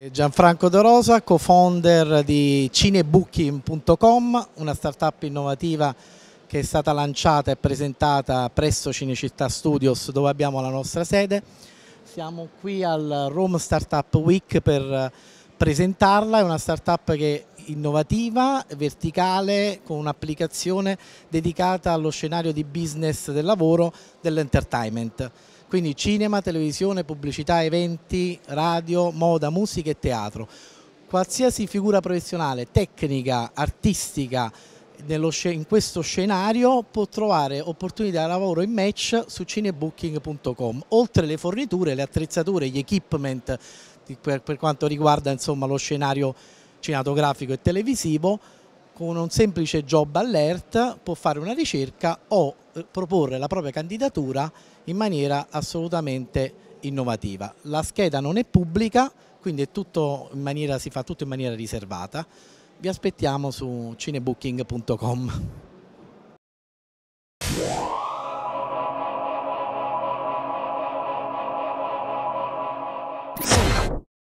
Gianfranco De Rosa, co-founder di cinebooking.com, una startup innovativa che è stata lanciata e presentata presso Cinecittà Studios dove abbiamo la nostra sede. Siamo qui al Rome Startup Week per presentarla, è una startup che è innovativa, verticale, con un'applicazione dedicata allo scenario di business del lavoro dell'entertainment quindi cinema, televisione, pubblicità, eventi, radio, moda, musica e teatro. Qualsiasi figura professionale, tecnica, artistica, in questo scenario può trovare opportunità di lavoro in match su cinebooking.com oltre le forniture, le attrezzature, gli equipment per, per quanto riguarda insomma, lo scenario cinematografico e televisivo con un semplice job alert può fare una ricerca o eh, proporre la propria candidatura in maniera assolutamente innovativa. La scheda non è pubblica, quindi è maniera, si fa tutto in maniera riservata. Vi aspettiamo su cinebooking.com.